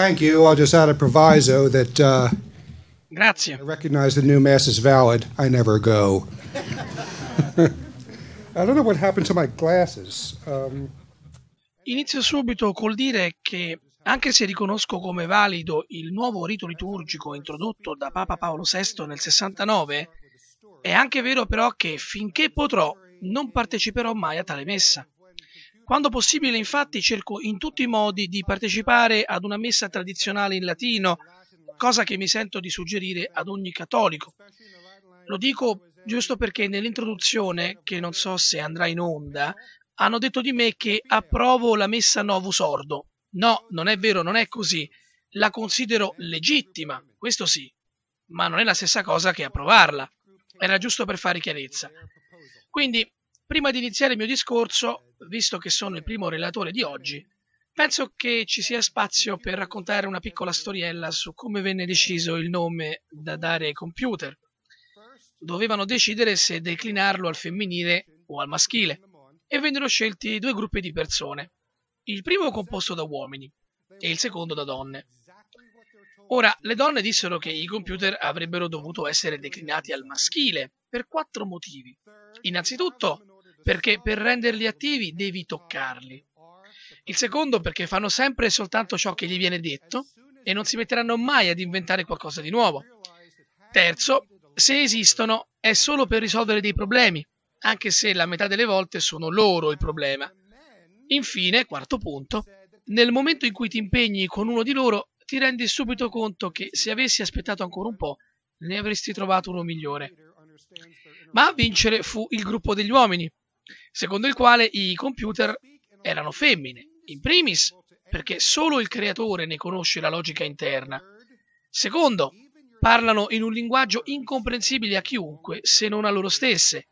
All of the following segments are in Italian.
Thank you. I'll just add a proviso that uh, Grazie. I recognize the new mass is valid. I never go. I don't know what happened to my glasses. Um, Inizio subito col dire che anche se riconosco come valido il nuovo rito liturgico introdotto da Papa Paolo VI nel 69, è anche vero però che finché potrò non parteciperò mai a tale messa. Quando possibile, infatti, cerco in tutti i modi di partecipare ad una messa tradizionale in latino, cosa che mi sento di suggerire ad ogni cattolico. Lo dico giusto perché nell'introduzione, che non so se andrà in onda, hanno detto di me che approvo la messa Novus Ordo. No, non è vero, non è così. La considero legittima, questo sì, ma non è la stessa cosa che approvarla. Era giusto per fare chiarezza. Quindi, prima di iniziare il mio discorso, visto che sono il primo relatore di oggi, penso che ci sia spazio per raccontare una piccola storiella su come venne deciso il nome da dare ai computer. Dovevano decidere se declinarlo al femminile o al maschile e vennero scelti due gruppi di persone, il primo composto da uomini e il secondo da donne. Ora, le donne dissero che i computer avrebbero dovuto essere declinati al maschile per quattro motivi. Innanzitutto, perché per renderli attivi devi toccarli. Il secondo perché fanno sempre e soltanto ciò che gli viene detto e non si metteranno mai ad inventare qualcosa di nuovo. Terzo, se esistono è solo per risolvere dei problemi, anche se la metà delle volte sono loro il problema. Infine, quarto punto, nel momento in cui ti impegni con uno di loro, ti rendi subito conto che se avessi aspettato ancora un po', ne avresti trovato uno migliore. Ma a vincere fu il gruppo degli uomini, secondo il quale i computer erano femmine, in primis perché solo il creatore ne conosce la logica interna, secondo parlano in un linguaggio incomprensibile a chiunque se non a loro stesse,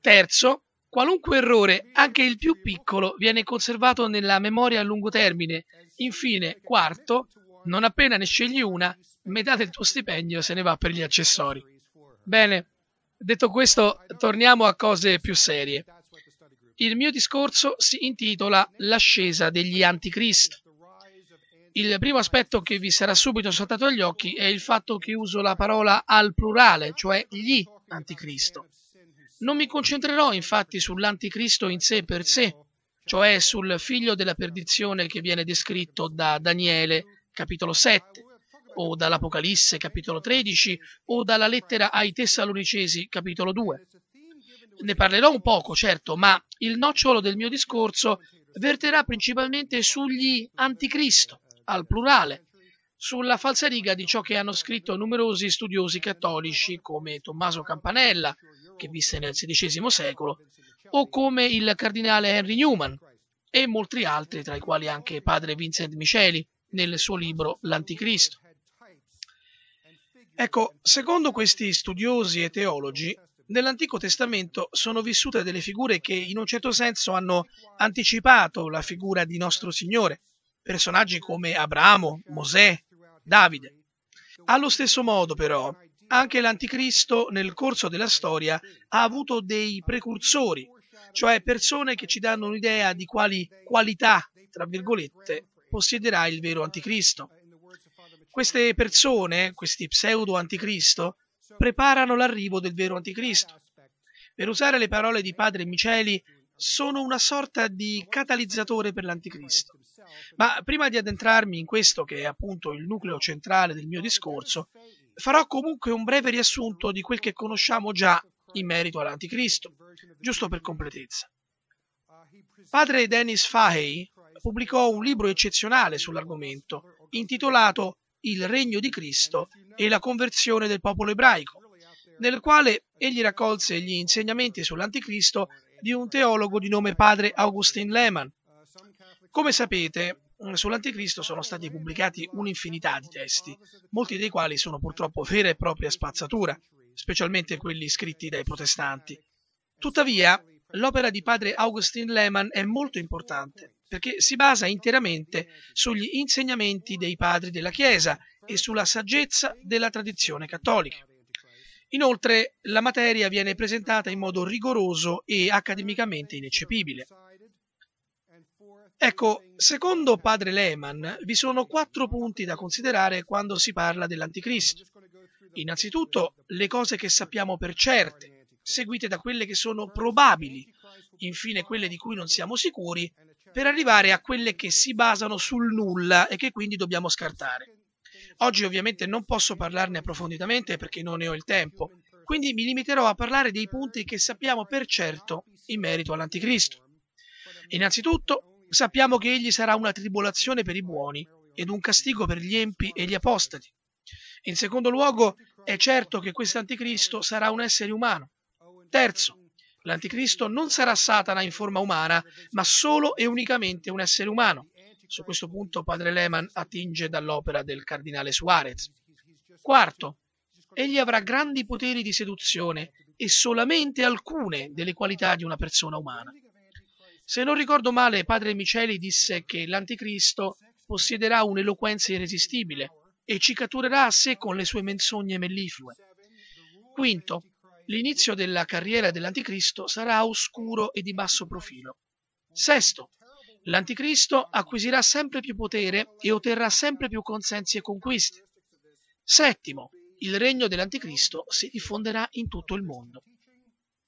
terzo qualunque errore, anche il più piccolo, viene conservato nella memoria a lungo termine, infine quarto non appena ne scegli una, metà del tuo stipendio se ne va per gli accessori. Bene, detto questo, torniamo a cose più serie. Il mio discorso si intitola L'ascesa degli anticristi. Il primo aspetto che vi sarà subito saltato agli occhi è il fatto che uso la parola al plurale, cioè gli anticristo. Non mi concentrerò infatti sull'anticristo in sé per sé, cioè sul figlio della perdizione che viene descritto da Daniele capitolo 7 o dall'Apocalisse capitolo 13 o dalla lettera ai Tessalonicesi capitolo 2 ne parlerò un poco, certo, ma il nocciolo del mio discorso verterà principalmente sugli anticristo, al plurale, sulla falsariga di ciò che hanno scritto numerosi studiosi cattolici come Tommaso Campanella, che visse nel XVI secolo, o come il cardinale Henry Newman e molti altri, tra i quali anche padre Vincent Miceli nel suo libro L'Anticristo. Ecco, secondo questi studiosi e teologi, nell'Antico Testamento sono vissute delle figure che in un certo senso hanno anticipato la figura di nostro Signore, personaggi come Abramo, Mosè, Davide. Allo stesso modo però, anche l'Anticristo nel corso della storia ha avuto dei precursori, cioè persone che ci danno un'idea di quali qualità, tra virgolette, possiederà il vero Anticristo. Queste persone, questi pseudo-anticristo, preparano l'arrivo del vero anticristo. Per usare le parole di padre Miceli, sono una sorta di catalizzatore per l'anticristo. Ma prima di addentrarmi in questo, che è appunto il nucleo centrale del mio discorso, farò comunque un breve riassunto di quel che conosciamo già in merito all'anticristo, giusto per completezza. Padre Dennis Fahey pubblicò un libro eccezionale sull'argomento, intitolato il regno di Cristo e la conversione del popolo ebraico, nel quale egli raccolse gli insegnamenti sull'anticristo di un teologo di nome padre Augustin Lehmann. Come sapete, mm, sull'anticristo sono stati pubblicati un'infinità di testi, molti dei quali sono purtroppo vera e propria spazzatura, specialmente quelli scritti dai protestanti. Tuttavia, l'opera di padre Augustin Lehmann è molto importante perché si basa interamente sugli insegnamenti dei padri della Chiesa e sulla saggezza della tradizione cattolica. Inoltre la materia viene presentata in modo rigoroso e accademicamente ineccepibile. Ecco, secondo padre Lehmann, vi sono quattro punti da considerare quando si parla dell'anticristo. Innanzitutto le cose che sappiamo per certe, seguite da quelle che sono probabili, infine quelle di cui non siamo sicuri per arrivare a quelle che si basano sul nulla e che quindi dobbiamo scartare. Oggi ovviamente non posso parlarne approfonditamente perché non ne ho il tempo, quindi mi limiterò a parlare dei punti che sappiamo per certo in merito all'Anticristo. Innanzitutto sappiamo che egli sarà una tribolazione per i buoni ed un castigo per gli empi e gli apostati. In secondo luogo è certo che quest'Anticristo sarà un essere umano. Terzo, L'anticristo non sarà Satana in forma umana, ma solo e unicamente un essere umano. Su questo punto padre Lehman attinge dall'opera del cardinale Suarez. Quarto, egli avrà grandi poteri di seduzione e solamente alcune delle qualità di una persona umana. Se non ricordo male, padre Miceli disse che l'anticristo possiederà un'eloquenza irresistibile e ci catturerà a sé con le sue menzogne melliflue. Quinto, L'inizio della carriera dell'Anticristo sarà oscuro e di basso profilo. Sesto, l'Anticristo acquisirà sempre più potere e otterrà sempre più consensi e conquiste. Settimo, il regno dell'Anticristo si diffonderà in tutto il mondo.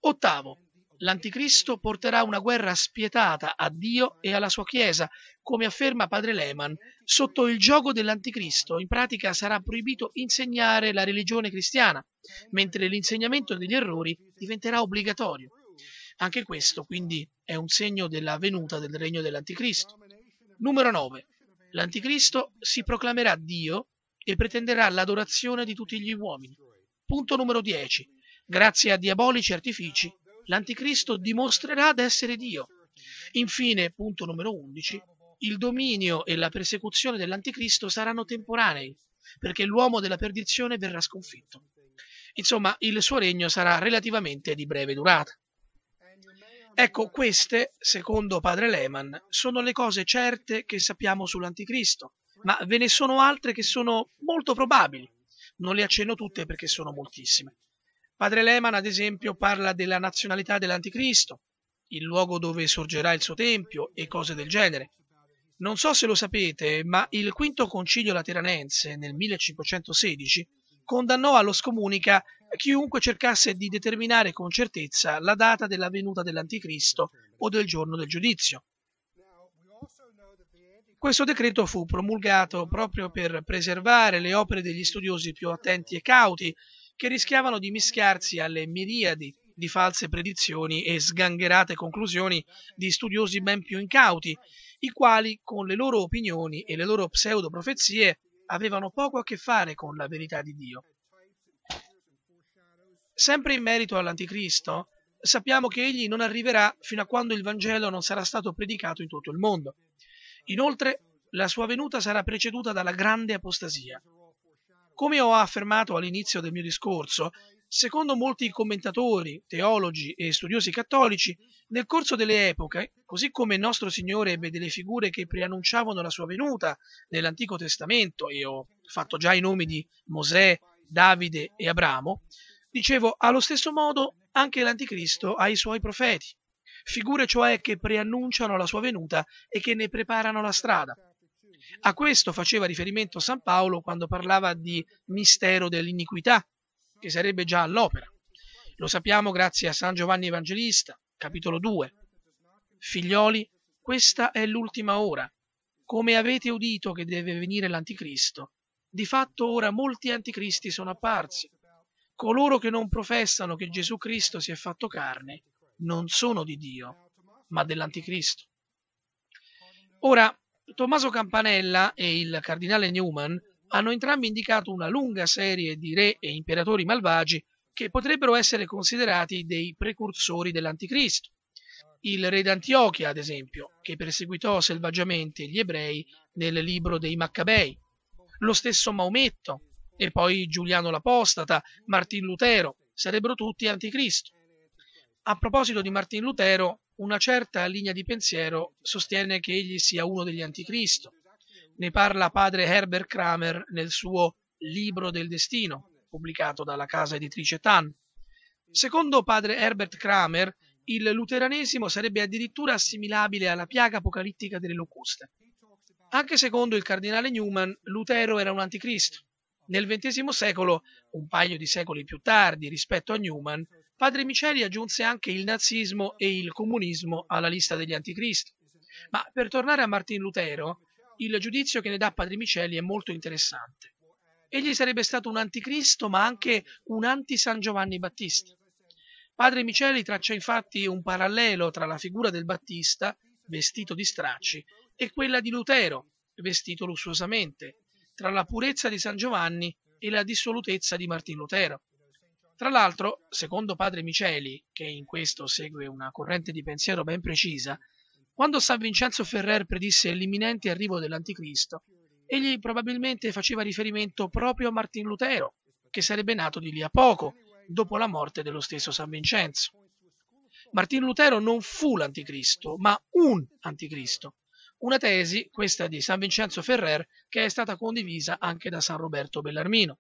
Ottavo, l'anticristo porterà una guerra spietata a Dio e alla sua Chiesa, come afferma padre Lehman. Sotto il gioco dell'anticristo, in pratica, sarà proibito insegnare la religione cristiana, mentre l'insegnamento degli errori diventerà obbligatorio. Anche questo, quindi, è un segno della venuta del regno dell'anticristo. Numero 9. L'anticristo si proclamerà Dio e pretenderà l'adorazione di tutti gli uomini. Punto numero 10. Grazie a diabolici artifici, l'anticristo dimostrerà d'essere Dio. Infine, punto numero 11, il dominio e la persecuzione dell'anticristo saranno temporanei, perché l'uomo della perdizione verrà sconfitto. Insomma, il suo regno sarà relativamente di breve durata. Ecco, queste, secondo padre Lehman, sono le cose certe che sappiamo sull'anticristo, ma ve ne sono altre che sono molto probabili. Non le accenno tutte perché sono moltissime. Padre Lehman, ad esempio, parla della nazionalità dell'Anticristo, il luogo dove sorgerà il suo tempio e cose del genere. Non so se lo sapete, ma il quinto concilio lateranense nel 1516 condannò allo scomunica chiunque cercasse di determinare con certezza la data della venuta dell'Anticristo o del giorno del giudizio. Questo decreto fu promulgato proprio per preservare le opere degli studiosi più attenti e cauti che rischiavano di mischiarsi alle miriadi di false predizioni e sgangherate conclusioni di studiosi ben più incauti, i quali con le loro opinioni e le loro pseudoprofezie avevano poco a che fare con la verità di Dio. Sempre in merito all'Anticristo, sappiamo che egli non arriverà fino a quando il Vangelo non sarà stato predicato in tutto il mondo. Inoltre, la sua venuta sarà preceduta dalla grande apostasia, come ho affermato all'inizio del mio discorso, secondo molti commentatori, teologi e studiosi cattolici, nel corso delle epoche, così come nostro Signore ebbe delle figure che preannunciavano la sua venuta nell'Antico Testamento, e ho fatto già i nomi di Mosè, Davide e Abramo, dicevo, allo stesso modo anche l'Anticristo ha i suoi profeti, figure cioè che preannunciano la sua venuta e che ne preparano la strada. A questo faceva riferimento San Paolo quando parlava di mistero dell'iniquità, che sarebbe già all'opera. Lo sappiamo grazie a San Giovanni Evangelista, capitolo 2. Figlioli, questa è l'ultima ora. Come avete udito che deve venire l'anticristo, di fatto ora molti anticristi sono apparsi. Coloro che non professano che Gesù Cristo si è fatto carne non sono di Dio, ma dell'anticristo. Ora, Tommaso Campanella e il cardinale Newman hanno entrambi indicato una lunga serie di re e imperatori malvagi che potrebbero essere considerati dei precursori dell'Anticristo. Il re d'Antiochia, ad esempio, che perseguitò selvaggiamente gli ebrei nel libro dei Maccabei, lo stesso Maometto e poi Giuliano l'Apostata, Martin Lutero, sarebbero tutti anticristo. A proposito di Martin Lutero, una certa linea di pensiero sostiene che egli sia uno degli anticristo. Ne parla padre Herbert Kramer nel suo Libro del Destino, pubblicato dalla casa editrice Tan. Secondo padre Herbert Kramer, il luteranesimo sarebbe addirittura assimilabile alla piaga apocalittica delle locuste. Anche secondo il cardinale Newman, Lutero era un anticristo. Nel XX secolo, un paio di secoli più tardi rispetto a Newman, Padre Miceli aggiunse anche il nazismo e il comunismo alla lista degli anticristi. Ma per tornare a Martin Lutero, il giudizio che ne dà Padre Miceli è molto interessante. Egli sarebbe stato un anticristo, ma anche un anti-San Giovanni Battista. Padre Miceli traccia infatti un parallelo tra la figura del Battista, vestito di stracci, e quella di Lutero, vestito lussuosamente, tra la purezza di San Giovanni e la dissolutezza di Martin Lutero. Tra l'altro, secondo padre Miceli, che in questo segue una corrente di pensiero ben precisa, quando San Vincenzo Ferrer predisse l'imminente arrivo dell'Anticristo, egli probabilmente faceva riferimento proprio a Martin Lutero, che sarebbe nato di lì a poco, dopo la morte dello stesso San Vincenzo. Martin Lutero non fu l'anticristo, ma un anticristo. Una tesi, questa di San Vincenzo Ferrer, che è stata condivisa anche da San Roberto Bellarmino.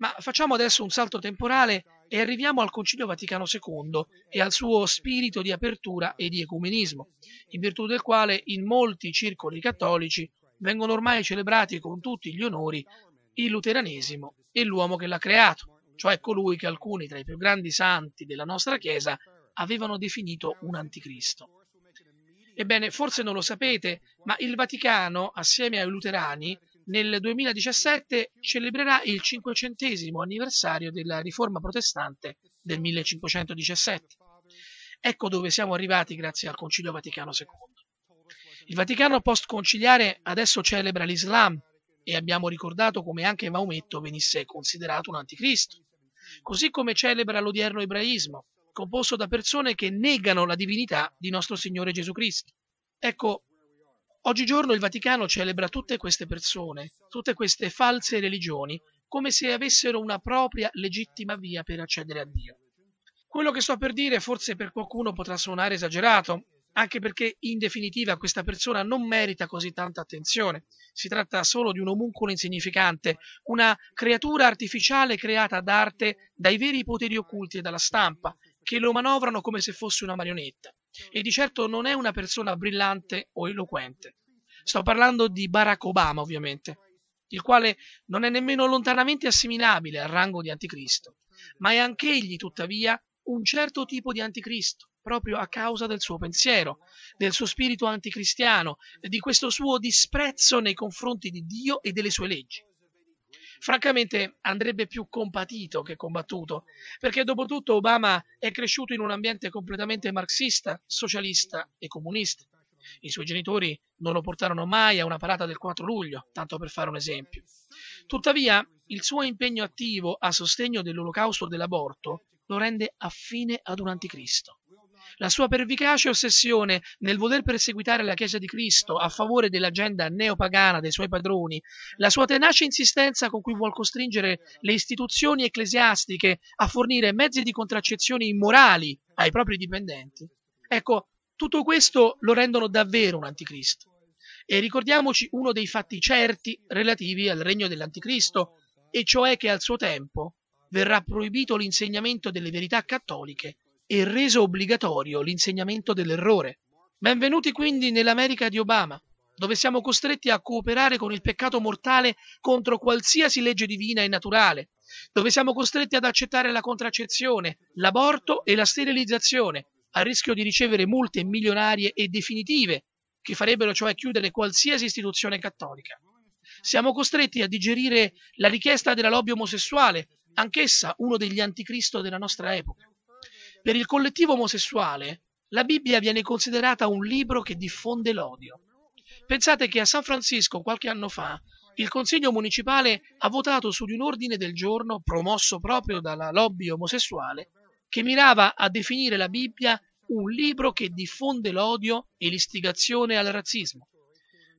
Ma facciamo adesso un salto temporale e arriviamo al Concilio Vaticano II e al suo spirito di apertura e di ecumenismo, in virtù del quale in molti circoli cattolici vengono ormai celebrati con tutti gli onori il luteranesimo e l'uomo che l'ha creato, cioè colui che alcuni tra i più grandi santi della nostra Chiesa avevano definito un anticristo. Ebbene, forse non lo sapete, ma il Vaticano, assieme ai luterani, nel 2017 celebrerà il 500 anniversario della riforma protestante del 1517. Ecco dove siamo arrivati grazie al Concilio Vaticano II. Il Vaticano post-conciliare adesso celebra l'Islam e abbiamo ricordato come anche Maometto venisse considerato un anticristo, così come celebra l'odierno ebraismo, composto da persone che negano la divinità di nostro Signore Gesù Cristo. Ecco Oggigiorno il Vaticano celebra tutte queste persone, tutte queste false religioni, come se avessero una propria legittima via per accedere a Dio. Quello che sto per dire forse per qualcuno potrà suonare esagerato, anche perché in definitiva questa persona non merita così tanta attenzione. Si tratta solo di un omuncolo insignificante, una creatura artificiale creata d'arte dai veri poteri occulti e dalla stampa, che lo manovrano come se fosse una marionetta e di certo non è una persona brillante o eloquente. Sto parlando di Barack Obama, ovviamente, il quale non è nemmeno lontanamente assimilabile al rango di anticristo, ma è anch'egli, tuttavia, un certo tipo di anticristo, proprio a causa del suo pensiero, del suo spirito anticristiano, di questo suo disprezzo nei confronti di Dio e delle sue leggi francamente andrebbe più compatito che combattuto, perché dopo tutto Obama è cresciuto in un ambiente completamente marxista, socialista e comunista. I suoi genitori non lo portarono mai a una parata del 4 luglio, tanto per fare un esempio. Tuttavia, il suo impegno attivo a sostegno dell'olocausto e dell'aborto lo rende affine ad un anticristo. La sua pervicace ossessione nel voler perseguitare la Chiesa di Cristo a favore dell'agenda neopagana dei suoi padroni, la sua tenace insistenza con cui vuol costringere le istituzioni ecclesiastiche a fornire mezzi di contraccezione immorali ai propri dipendenti, ecco, tutto questo lo rendono davvero un anticristo. E ricordiamoci uno dei fatti certi relativi al regno dell'anticristo, e cioè che al suo tempo verrà proibito l'insegnamento delle verità cattoliche e reso obbligatorio l'insegnamento dell'errore. Benvenuti quindi nell'America di Obama, dove siamo costretti a cooperare con il peccato mortale contro qualsiasi legge divina e naturale, dove siamo costretti ad accettare la contraccezione, l'aborto e la sterilizzazione, a rischio di ricevere multe milionarie e definitive, che farebbero cioè chiudere qualsiasi istituzione cattolica. Siamo costretti a digerire la richiesta della lobby omosessuale, anch'essa uno degli anticristo della nostra epoca. Per il collettivo omosessuale, la Bibbia viene considerata un libro che diffonde l'odio. Pensate che a San Francisco qualche anno fa il Consiglio Municipale ha votato su di un ordine del giorno promosso proprio dalla lobby omosessuale che mirava a definire la Bibbia un libro che diffonde l'odio e l'istigazione al razzismo.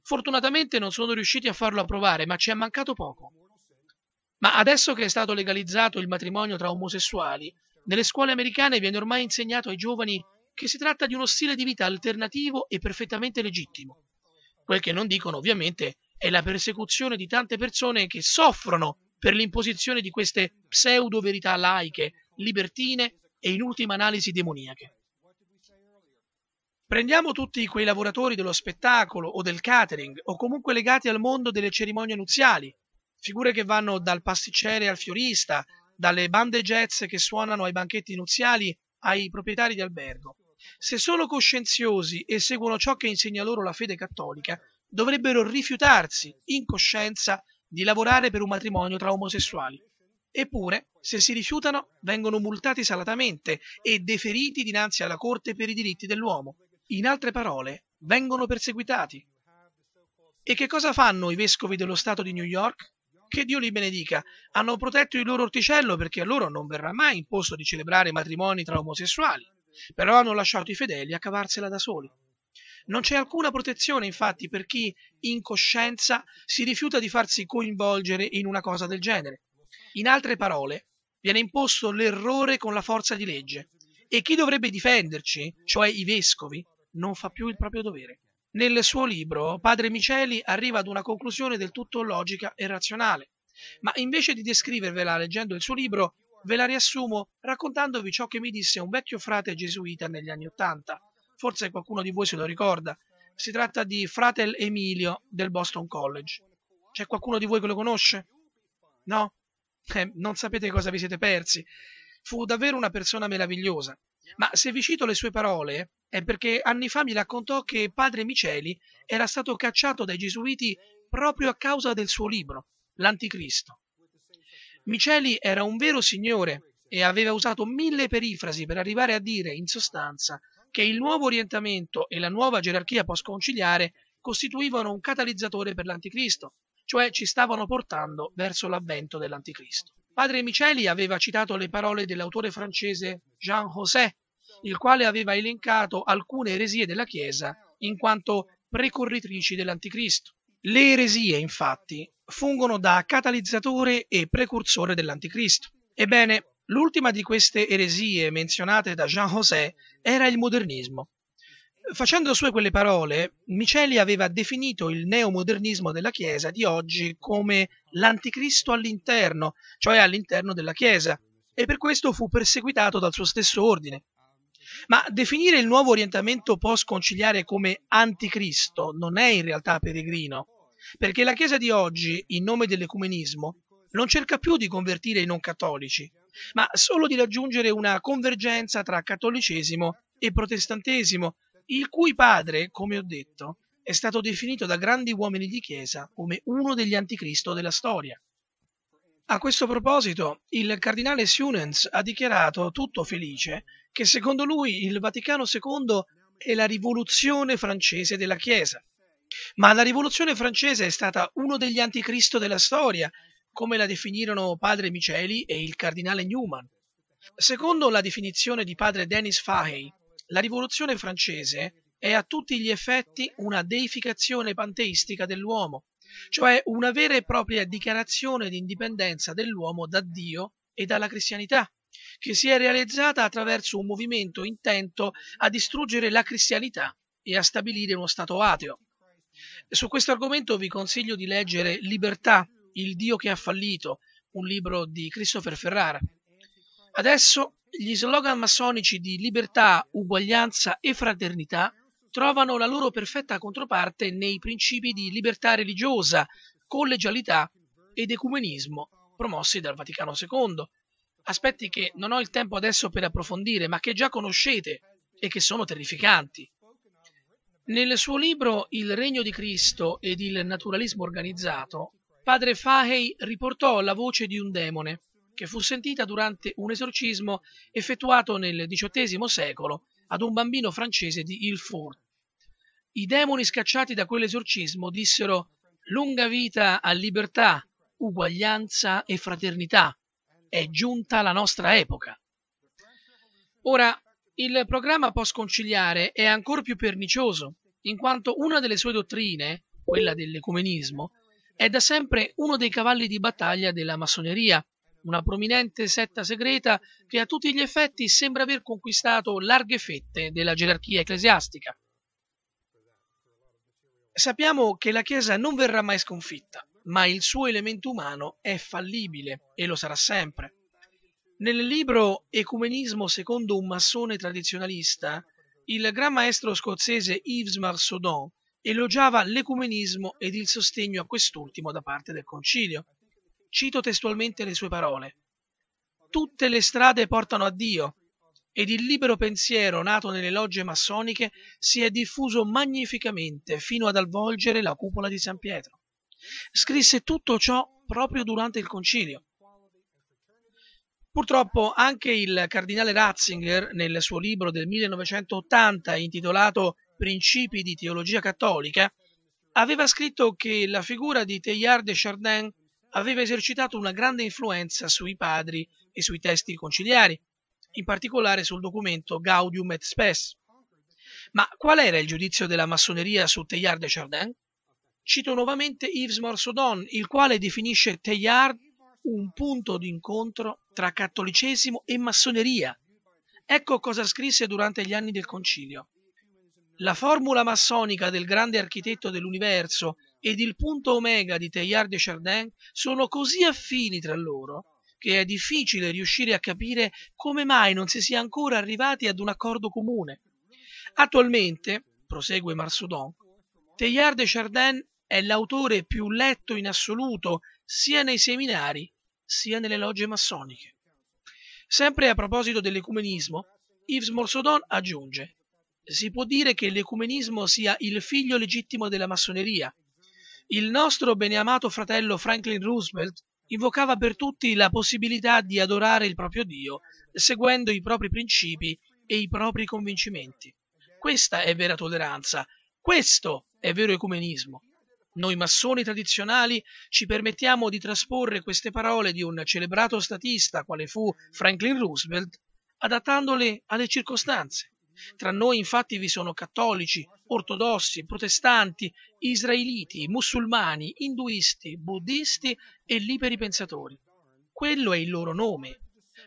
Fortunatamente non sono riusciti a farlo approvare, ma ci è mancato poco. Ma adesso che è stato legalizzato il matrimonio tra omosessuali, nelle scuole americane viene ormai insegnato ai giovani che si tratta di uno stile di vita alternativo e perfettamente legittimo. Quel che non dicono ovviamente è la persecuzione di tante persone che soffrono per l'imposizione di queste pseudo verità laiche, libertine e in ultima analisi demoniache. Prendiamo tutti quei lavoratori dello spettacolo o del catering o comunque legati al mondo delle cerimonie nuziali, figure che vanno dal pasticcere al fiorista, dalle bande jazz che suonano ai banchetti nuziali ai proprietari di albergo. Se sono coscienziosi e seguono ciò che insegna loro la fede cattolica, dovrebbero rifiutarsi, in coscienza, di lavorare per un matrimonio tra omosessuali. Eppure, se si rifiutano, vengono multati salatamente e deferiti dinanzi alla Corte per i diritti dell'uomo. In altre parole, vengono perseguitati. E che cosa fanno i vescovi dello Stato di New York? che Dio li benedica, hanno protetto il loro orticello perché a loro non verrà mai imposto di celebrare matrimoni tra omosessuali, però hanno lasciato i fedeli a cavarsela da soli. Non c'è alcuna protezione, infatti, per chi in coscienza si rifiuta di farsi coinvolgere in una cosa del genere. In altre parole, viene imposto l'errore con la forza di legge e chi dovrebbe difenderci, cioè i vescovi, non fa più il proprio dovere. Nel suo libro, padre Miceli arriva ad una conclusione del tutto logica e razionale, ma invece di descrivervela leggendo il suo libro, ve la riassumo raccontandovi ciò che mi disse un vecchio frate gesuita negli anni Ottanta. Forse qualcuno di voi se lo ricorda. Si tratta di Fratel Emilio del Boston College. C'è qualcuno di voi che lo conosce? No? Eh, non sapete cosa vi siete persi. Fu davvero una persona meravigliosa. Ma se vi cito le sue parole, è perché anni fa mi raccontò che padre Miceli era stato cacciato dai gesuiti proprio a causa del suo libro, L'Anticristo. Miceli era un vero signore e aveva usato mille perifrasi per arrivare a dire, in sostanza, che il nuovo orientamento e la nuova gerarchia postconciliare costituivano un catalizzatore per l'Anticristo, cioè ci stavano portando verso l'avvento dell'Anticristo. Padre Miceli aveva citato le parole dell'autore francese Jean José il quale aveva elencato alcune eresie della Chiesa in quanto precorritrici dell'Anticristo. Le eresie, infatti, fungono da catalizzatore e precursore dell'Anticristo. Ebbene, l'ultima di queste eresie menzionate da Jean José era il modernismo. Facendo sue quelle parole, Miceli aveva definito il neomodernismo della Chiesa di oggi come l'anticristo all'interno, cioè all'interno della Chiesa, e per questo fu perseguitato dal suo stesso ordine. Ma definire il nuovo orientamento post-conciliare come anticristo non è in realtà peregrino, perché la Chiesa di oggi, in nome dell'ecumenismo, non cerca più di convertire i non cattolici, ma solo di raggiungere una convergenza tra cattolicesimo e protestantesimo, il cui padre, come ho detto, è stato definito da grandi uomini di Chiesa come uno degli anticristo della storia. A questo proposito, il cardinale Sunens ha dichiarato tutto felice che secondo lui il Vaticano II è la rivoluzione francese della Chiesa. Ma la rivoluzione francese è stata uno degli anticristo della storia, come la definirono padre Miceli e il cardinale Newman. Secondo la definizione di padre Denis Fahey, la rivoluzione francese è a tutti gli effetti una deificazione panteistica dell'uomo, cioè una vera e propria dichiarazione di indipendenza dell'uomo da Dio e dalla cristianità, che si è realizzata attraverso un movimento intento a distruggere la cristianità e a stabilire uno Stato ateo. Su questo argomento vi consiglio di leggere Libertà, il Dio che ha fallito, un libro di Christopher Ferrara. Adesso gli slogan massonici di libertà, uguaglianza e fraternità trovano la loro perfetta controparte nei principi di libertà religiosa, collegialità ed ecumenismo promossi dal Vaticano II, aspetti che non ho il tempo adesso per approfondire, ma che già conoscete e che sono terrificanti. Nel suo libro Il regno di Cristo ed il naturalismo organizzato, padre Fahey riportò la voce di un demone che fu sentita durante un esorcismo effettuato nel XVIII secolo ad un bambino francese di Ilfort. I demoni scacciati da quell'esorcismo dissero lunga vita a libertà, uguaglianza e fraternità. È giunta la nostra epoca. Ora, il programma post-conciliare è ancora più pernicioso, in quanto una delle sue dottrine, quella dell'ecumenismo, è da sempre uno dei cavalli di battaglia della massoneria, una prominente setta segreta che a tutti gli effetti sembra aver conquistato larghe fette della gerarchia ecclesiastica. Sappiamo che la Chiesa non verrà mai sconfitta, ma il suo elemento umano è fallibile e lo sarà sempre. Nel libro Ecumenismo secondo un massone tradizionalista, il gran maestro scozzese Yves Marsoudon elogiava l'ecumenismo ed il sostegno a quest'ultimo da parte del concilio. Cito testualmente le sue parole. Tutte le strade portano a Dio, ed il libero pensiero nato nelle logge massoniche si è diffuso magnificamente fino ad avvolgere la cupola di San Pietro. Scrisse tutto ciò proprio durante il concilio. Purtroppo anche il cardinale Ratzinger, nel suo libro del 1980 intitolato Principi di teologia cattolica, aveva scritto che la figura di Teilhard de Chardin aveva esercitato una grande influenza sui padri e sui testi conciliari in particolare sul documento Gaudium et Spes. Ma qual era il giudizio della massoneria su Teilhard de Chardin? Cito nuovamente Yves Morsodon, il quale definisce Teilhard un punto d'incontro tra cattolicesimo e massoneria. Ecco cosa scrisse durante gli anni del concilio. La formula massonica del grande architetto dell'universo ed il punto omega di Teilhard de Chardin sono così affini tra loro che è difficile riuscire a capire come mai non si sia ancora arrivati ad un accordo comune. Attualmente, prosegue Marsudon, Teilhard de Chardin è l'autore più letto in assoluto sia nei seminari sia nelle logge massoniche. Sempre a proposito dell'ecumenismo, Yves Morsodon aggiunge si può dire che l'ecumenismo sia il figlio legittimo della massoneria. Il nostro beneamato fratello Franklin Roosevelt invocava per tutti la possibilità di adorare il proprio Dio seguendo i propri principi e i propri convincimenti. Questa è vera tolleranza, questo è vero ecumenismo. Noi massoni tradizionali ci permettiamo di trasporre queste parole di un celebrato statista quale fu Franklin Roosevelt, adattandole alle circostanze. Tra noi infatti vi sono cattolici, ortodossi, protestanti, israeliti, musulmani, induisti, buddisti e liberi pensatori. Quello è il loro nome,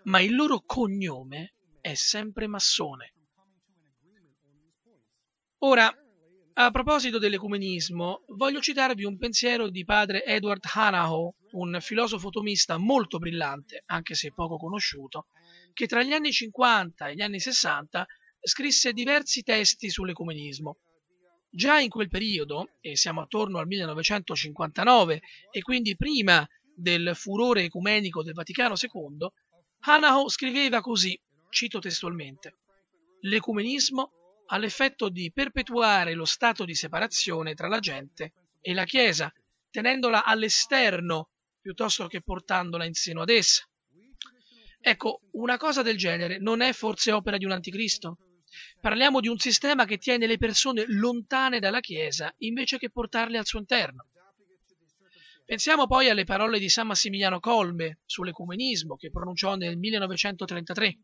ma il loro cognome è sempre massone. Ora, a proposito dell'ecumenismo, voglio citarvi un pensiero di padre Edward Hanaho, un filosofo tomista molto brillante, anche se poco conosciuto, che tra gli anni 50 e gli anni 60 scrisse diversi testi sull'ecumenismo. Già in quel periodo, e siamo attorno al 1959 e quindi prima del furore ecumenico del Vaticano II, Hanaho scriveva così, cito testualmente, L'ecumenismo ha l'effetto di perpetuare lo stato di separazione tra la gente e la Chiesa, tenendola all'esterno piuttosto che portandola in seno ad essa. Ecco, una cosa del genere non è forse opera di un anticristo? Parliamo di un sistema che tiene le persone lontane dalla Chiesa invece che portarle al suo interno. Pensiamo poi alle parole di San Massimiliano Colme sull'ecumenismo che pronunciò nel 1933.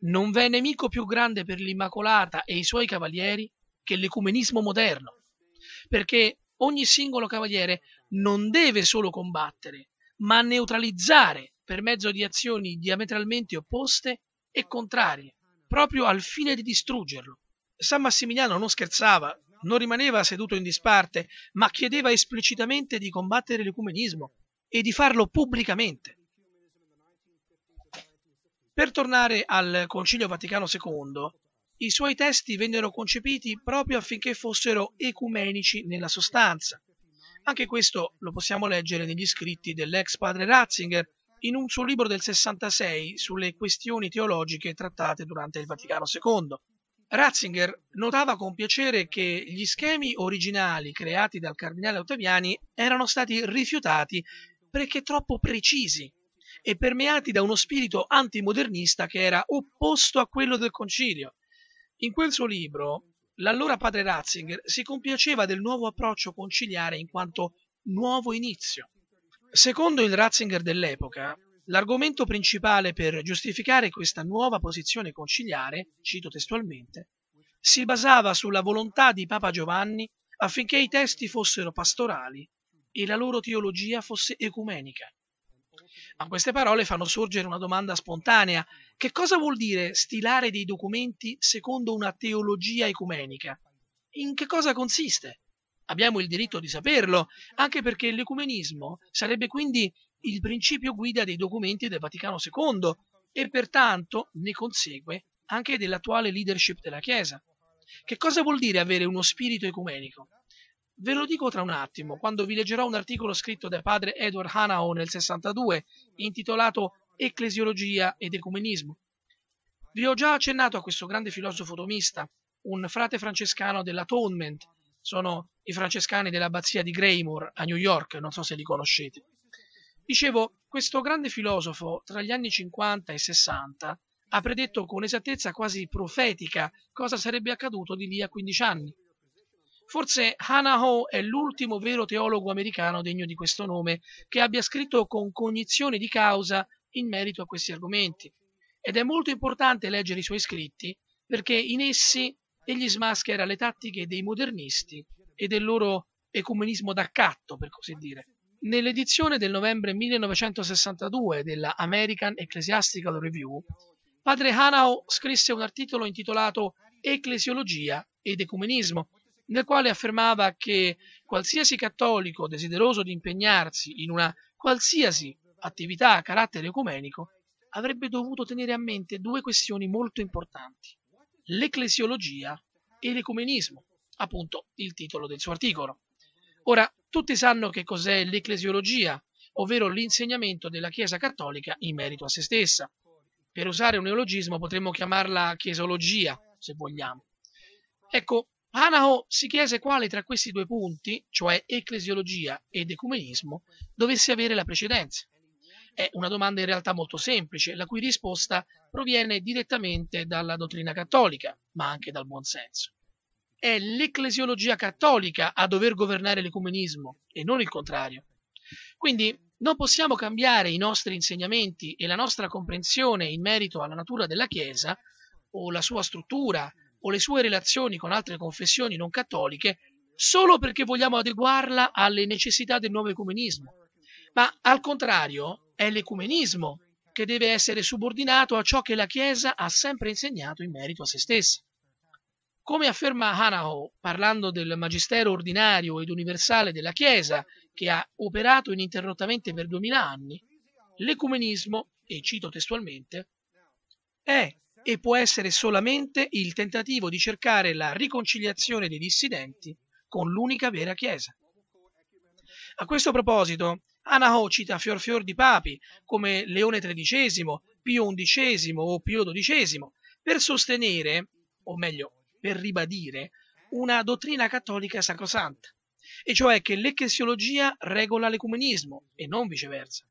Non v'è nemico più grande per l'Immacolata e i suoi cavalieri che l'ecumenismo moderno, perché ogni singolo cavaliere non deve solo combattere, ma neutralizzare per mezzo di azioni diametralmente opposte e contrarie proprio al fine di distruggerlo. San Massimiliano non scherzava, non rimaneva seduto in disparte, ma chiedeva esplicitamente di combattere l'ecumenismo e di farlo pubblicamente. Per tornare al Concilio Vaticano II, i suoi testi vennero concepiti proprio affinché fossero ecumenici nella sostanza. Anche questo lo possiamo leggere negli scritti dell'ex padre Ratzinger, in un suo libro del 66 sulle questioni teologiche trattate durante il Vaticano II. Ratzinger notava con piacere che gli schemi originali creati dal cardinale Ottaviani erano stati rifiutati perché troppo precisi e permeati da uno spirito antimodernista che era opposto a quello del concilio. In quel suo libro, l'allora padre Ratzinger si compiaceva del nuovo approccio conciliare in quanto nuovo inizio Secondo il Ratzinger dell'epoca, l'argomento principale per giustificare questa nuova posizione conciliare, cito testualmente, si basava sulla volontà di Papa Giovanni affinché i testi fossero pastorali e la loro teologia fosse ecumenica. Ma queste parole fanno sorgere una domanda spontanea. Che cosa vuol dire stilare dei documenti secondo una teologia ecumenica? In che cosa consiste? abbiamo il diritto di saperlo, anche perché l'ecumenismo sarebbe quindi il principio guida dei documenti del Vaticano II e pertanto ne consegue anche dell'attuale leadership della Chiesa. Che cosa vuol dire avere uno spirito ecumenico? Ve lo dico tra un attimo, quando vi leggerò un articolo scritto da padre Edward Hanao nel 62, intitolato Ecclesiologia ed ecumenismo. Vi ho già accennato a questo grande filosofo domista, un frate francescano dell'Atonement, sono i francescani dell'abbazia di Greymore a New York, non so se li conoscete. Dicevo, questo grande filosofo tra gli anni 50 e 60 ha predetto con esattezza quasi profetica cosa sarebbe accaduto di lì a 15 anni. Forse Hannah Hanaho è l'ultimo vero teologo americano degno di questo nome che abbia scritto con cognizione di causa in merito a questi argomenti. Ed è molto importante leggere i suoi scritti perché in essi egli smaschera le tattiche dei modernisti e del loro ecumenismo d'accatto, per così dire. Nell'edizione del novembre 1962 della American Ecclesiastical Review, padre Hanau scrisse un articolo intitolato Ecclesiologia ed ecumenismo, nel quale affermava che qualsiasi cattolico desideroso di impegnarsi in una qualsiasi attività a carattere ecumenico avrebbe dovuto tenere a mente due questioni molto importanti l'ecclesiologia e l'ecumenismo, appunto il titolo del suo articolo. Ora, tutti sanno che cos'è l'ecclesiologia, ovvero l'insegnamento della Chiesa cattolica in merito a se stessa. Per usare un neologismo potremmo chiamarla chiesologia, se vogliamo. Ecco, Anao si chiese quale tra questi due punti, cioè ecclesiologia ed ecumenismo, dovesse avere la precedenza. È una domanda in realtà molto semplice, la cui risposta proviene direttamente dalla dottrina cattolica, ma anche dal buonsenso. È l'ecclesiologia cattolica a dover governare l'ecumenismo e non il contrario. Quindi non possiamo cambiare i nostri insegnamenti e la nostra comprensione in merito alla natura della Chiesa o la sua struttura o le sue relazioni con altre confessioni non cattoliche solo perché vogliamo adeguarla alle necessità del nuovo ecumenismo. Ma al contrario, è l'ecumenismo, che deve essere subordinato a ciò che la Chiesa ha sempre insegnato in merito a se stessa. Come afferma Hanaho, parlando del magistero ordinario ed universale della Chiesa, che ha operato ininterrottamente per duemila anni, l'ecumenismo, e cito testualmente, è e può essere solamente il tentativo di cercare la riconciliazione dei dissidenti con l'unica vera Chiesa. A questo proposito, Anaho cita fior fior di papi come Leone XIII, Pio XI o Pio XII per sostenere, o meglio per ribadire, una dottrina cattolica sacrosanta, e cioè che l'ecclesiologia regola l'ecumenismo e non viceversa.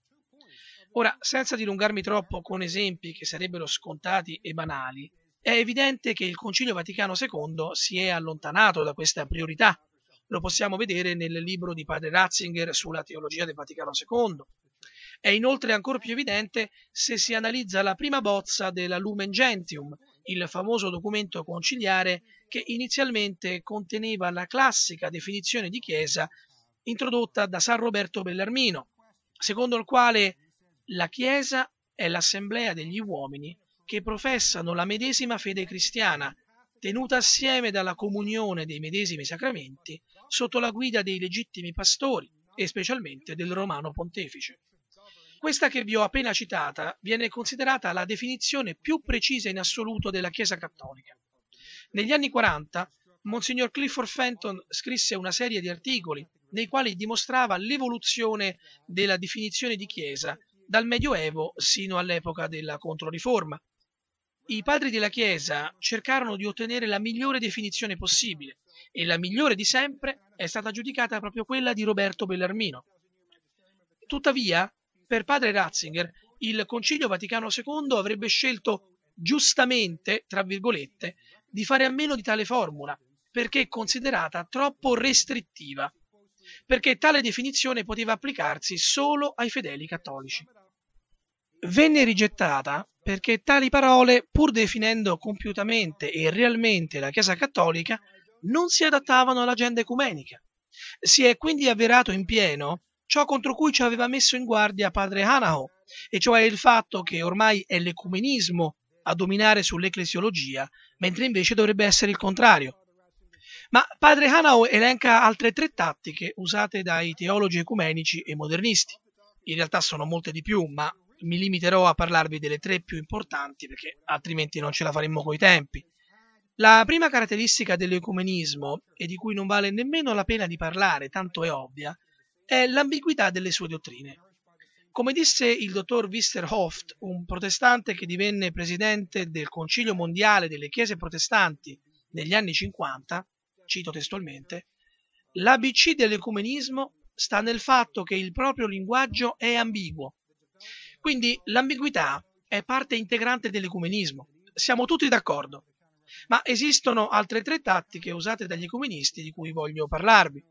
Ora, senza dilungarmi troppo con esempi che sarebbero scontati e banali, è evidente che il Concilio Vaticano II si è allontanato da questa priorità lo possiamo vedere nel libro di padre Ratzinger sulla teologia del Vaticano II. È inoltre ancora più evidente se si analizza la prima bozza della Lumen Gentium, il famoso documento conciliare che inizialmente conteneva la classica definizione di Chiesa introdotta da San Roberto Bellarmino, secondo il quale la Chiesa è l'assemblea degli uomini che professano la medesima fede cristiana, tenuta assieme dalla comunione dei medesimi sacramenti sotto la guida dei legittimi pastori e specialmente del romano pontefice. Questa che vi ho appena citata viene considerata la definizione più precisa in assoluto della Chiesa cattolica. Negli anni 40, Monsignor Clifford Fenton scrisse una serie di articoli nei quali dimostrava l'evoluzione della definizione di Chiesa dal Medioevo sino all'epoca della Controriforma. I padri della Chiesa cercarono di ottenere la migliore definizione possibile e la migliore di sempre è stata giudicata proprio quella di Roberto Bellarmino. Tuttavia, per padre Ratzinger, il Concilio Vaticano II avrebbe scelto giustamente, tra virgolette, di fare a meno di tale formula, perché considerata troppo restrittiva, perché tale definizione poteva applicarsi solo ai fedeli cattolici. Venne rigettata perché tali parole, pur definendo compiutamente e realmente la Chiesa cattolica, non si adattavano all'agenda ecumenica. Si è quindi avverato in pieno ciò contro cui ci aveva messo in guardia padre Hanaho, e cioè il fatto che ormai è l'ecumenismo a dominare sull'ecclesiologia, mentre invece dovrebbe essere il contrario. Ma padre Hanau elenca altre tre tattiche usate dai teologi ecumenici e modernisti. In realtà sono molte di più, ma mi limiterò a parlarvi delle tre più importanti perché altrimenti non ce la faremmo coi tempi. La prima caratteristica dell'ecumenismo, e di cui non vale nemmeno la pena di parlare, tanto è ovvia, è l'ambiguità delle sue dottrine. Come disse il dottor Wisterhoft, un protestante che divenne presidente del Concilio Mondiale delle Chiese Protestanti negli anni 50, cito testualmente, l'ABC dell'ecumenismo sta nel fatto che il proprio linguaggio è ambiguo. Quindi l'ambiguità è parte integrante dell'ecumenismo. Siamo tutti d'accordo. Ma esistono altre tre tattiche usate dagli ecumenisti di cui voglio parlarvi.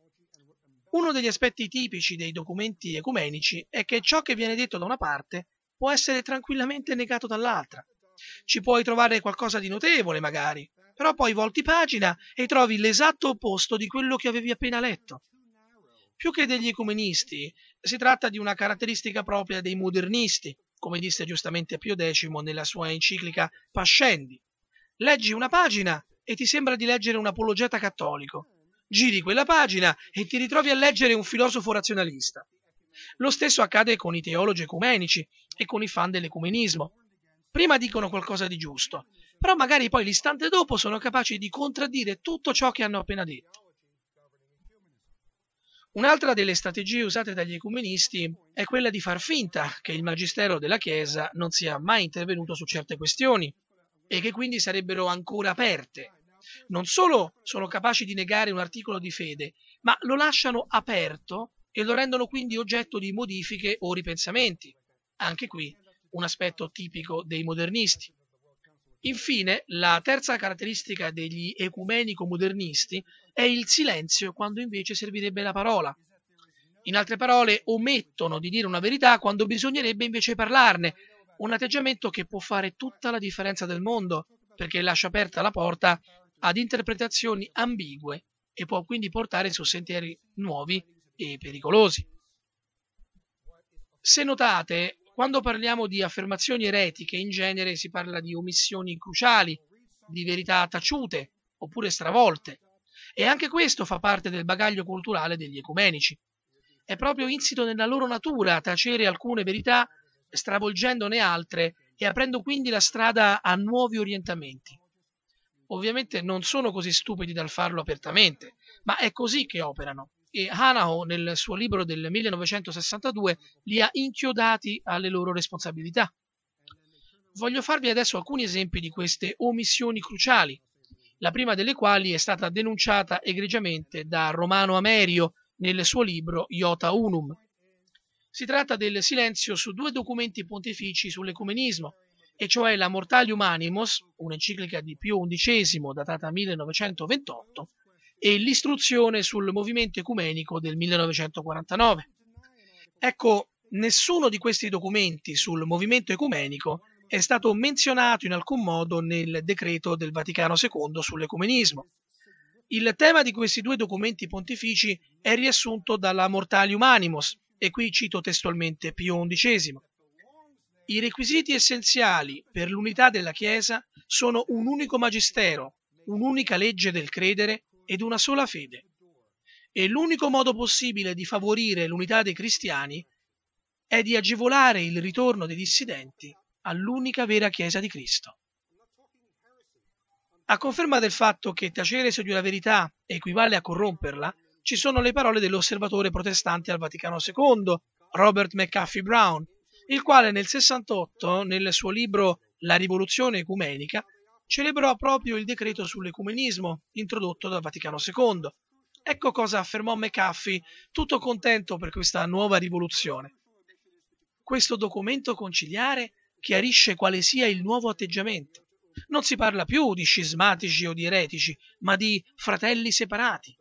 Uno degli aspetti tipici dei documenti ecumenici è che ciò che viene detto da una parte può essere tranquillamente negato dall'altra. Ci puoi trovare qualcosa di notevole, magari, però poi volti pagina e trovi l'esatto opposto di quello che avevi appena letto. Più che degli ecumenisti, si tratta di una caratteristica propria dei modernisti, come disse giustamente Pio X nella sua enciclica Pascendi leggi una pagina e ti sembra di leggere un apologeta cattolico, giri quella pagina e ti ritrovi a leggere un filosofo razionalista. Lo stesso accade con i teologi ecumenici e con i fan dell'ecumenismo. Prima dicono qualcosa di giusto, però magari poi l'istante dopo sono capaci di contraddire tutto ciò che hanno appena detto. Un'altra delle strategie usate dagli ecumenisti è quella di far finta che il magistero della Chiesa non sia mai intervenuto su certe questioni, e che quindi sarebbero ancora aperte. Non solo sono capaci di negare un articolo di fede, ma lo lasciano aperto e lo rendono quindi oggetto di modifiche o ripensamenti. Anche qui un aspetto tipico dei modernisti. Infine, la terza caratteristica degli ecumenico modernisti è il silenzio quando invece servirebbe la parola. In altre parole, omettono di dire una verità quando bisognerebbe invece parlarne, un atteggiamento che può fare tutta la differenza del mondo, perché lascia aperta la porta ad interpretazioni ambigue e può quindi portare su sentieri nuovi e pericolosi. Se notate, quando parliamo di affermazioni eretiche, in genere si parla di omissioni cruciali, di verità taciute oppure stravolte, e anche questo fa parte del bagaglio culturale degli ecumenici. È proprio insito nella loro natura tacere alcune verità stravolgendone altre e aprendo quindi la strada a nuovi orientamenti. Ovviamente non sono così stupidi dal farlo apertamente, ma è così che operano e Hanao nel suo libro del 1962 li ha inchiodati alle loro responsabilità. Voglio farvi adesso alcuni esempi di queste omissioni cruciali, la prima delle quali è stata denunciata egregiamente da Romano Amerio nel suo libro Iota Unum, si tratta del silenzio su due documenti pontifici sull'ecumenismo, e cioè la Mortalium Animos, un'enciclica di Pio XI datata 1928, e l'istruzione sul movimento ecumenico del 1949. Ecco, nessuno di questi documenti sul movimento ecumenico è stato menzionato in alcun modo nel decreto del Vaticano II sull'ecumenismo. Il tema di questi due documenti pontifici è riassunto dalla Mortalium Animos, e qui cito testualmente Pio XI, i requisiti essenziali per l'unità della Chiesa sono un unico magistero, un'unica legge del credere ed una sola fede. E l'unico modo possibile di favorire l'unità dei cristiani è di agevolare il ritorno dei dissidenti all'unica vera Chiesa di Cristo. A conferma del fatto che tacere su di una verità equivale a corromperla, ci sono le parole dell'osservatore protestante al Vaticano II, Robert McAfee Brown, il quale nel 68, nel suo libro La rivoluzione ecumenica, celebrò proprio il decreto sull'ecumenismo introdotto dal Vaticano II. Ecco cosa affermò McAfee, tutto contento per questa nuova rivoluzione. Questo documento conciliare chiarisce quale sia il nuovo atteggiamento. Non si parla più di scismatici o di eretici, ma di fratelli separati,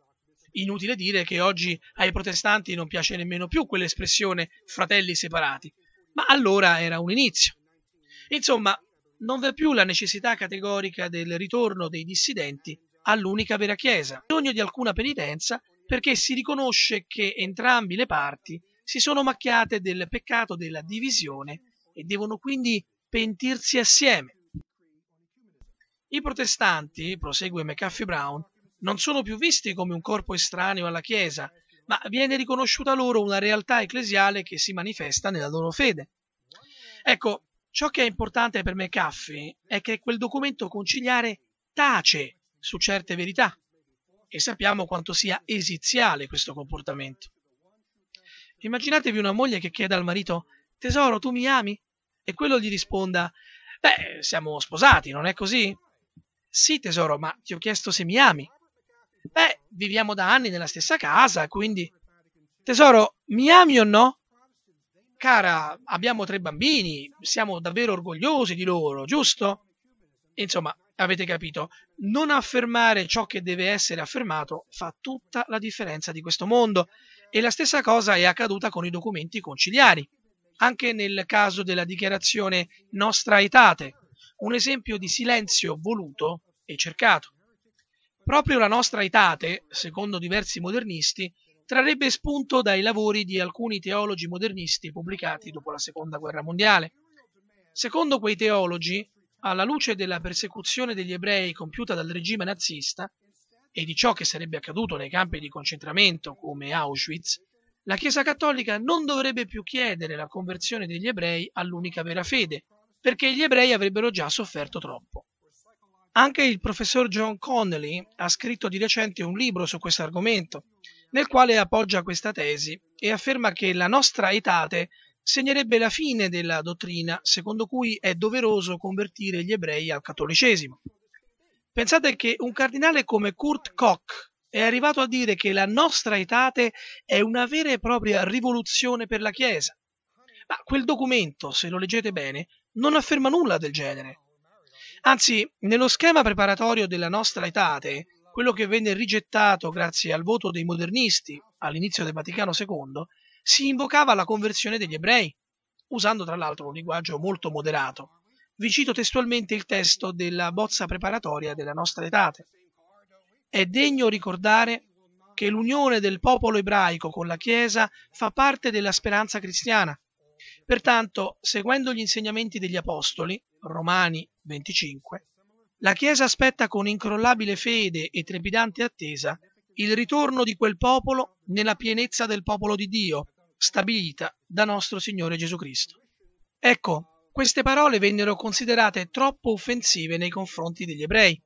Inutile dire che oggi ai protestanti non piace nemmeno più quell'espressione fratelli separati, ma allora era un inizio. Insomma, non v'è più la necessità categorica del ritorno dei dissidenti all'unica vera Chiesa, bisogno di alcuna penitenza perché si riconosce che entrambi le parti si sono macchiate del peccato della divisione e devono quindi pentirsi assieme. I protestanti, prosegue McAfee Brown, non sono più visti come un corpo estraneo alla Chiesa, ma viene riconosciuta loro una realtà ecclesiale che si manifesta nella loro fede. Ecco, ciò che è importante per me, è che quel documento conciliare tace su certe verità e sappiamo quanto sia esiziale questo comportamento. Immaginatevi una moglie che chieda al marito Tesoro, tu mi ami? E quello gli risponda Beh, siamo sposati, non è così? Sì, tesoro, ma ti ho chiesto se mi ami. Beh, viviamo da anni nella stessa casa, quindi... Tesoro, mi ami o no? Cara, abbiamo tre bambini, siamo davvero orgogliosi di loro, giusto? Insomma, avete capito, non affermare ciò che deve essere affermato fa tutta la differenza di questo mondo e la stessa cosa è accaduta con i documenti conciliari, anche nel caso della dichiarazione nostra etate, un esempio di silenzio voluto e cercato. Proprio la nostra etate, secondo diversi modernisti, trarrebbe spunto dai lavori di alcuni teologi modernisti pubblicati dopo la Seconda Guerra Mondiale. Secondo quei teologi, alla luce della persecuzione degli ebrei compiuta dal regime nazista e di ciò che sarebbe accaduto nei campi di concentramento come Auschwitz, la Chiesa Cattolica non dovrebbe più chiedere la conversione degli ebrei all'unica vera fede, perché gli ebrei avrebbero già sofferto troppo. Anche il professor John Connolly ha scritto di recente un libro su questo argomento, nel quale appoggia questa tesi e afferma che la nostra etate segnerebbe la fine della dottrina secondo cui è doveroso convertire gli ebrei al cattolicesimo. Pensate che un cardinale come Kurt Koch è arrivato a dire che la nostra etate è una vera e propria rivoluzione per la Chiesa. Ma quel documento, se lo leggete bene, non afferma nulla del genere. Anzi, nello schema preparatorio della nostra etate, quello che venne rigettato grazie al voto dei modernisti all'inizio del Vaticano II, si invocava la conversione degli ebrei, usando tra l'altro un linguaggio molto moderato. Vi cito testualmente il testo della bozza preparatoria della nostra etate. È degno ricordare che l'unione del popolo ebraico con la Chiesa fa parte della speranza cristiana. Pertanto, seguendo gli insegnamenti degli Apostoli, Romani 25, la Chiesa aspetta con incrollabile fede e trepidante attesa il ritorno di quel popolo nella pienezza del popolo di Dio, stabilita da nostro Signore Gesù Cristo. Ecco, queste parole vennero considerate troppo offensive nei confronti degli ebrei.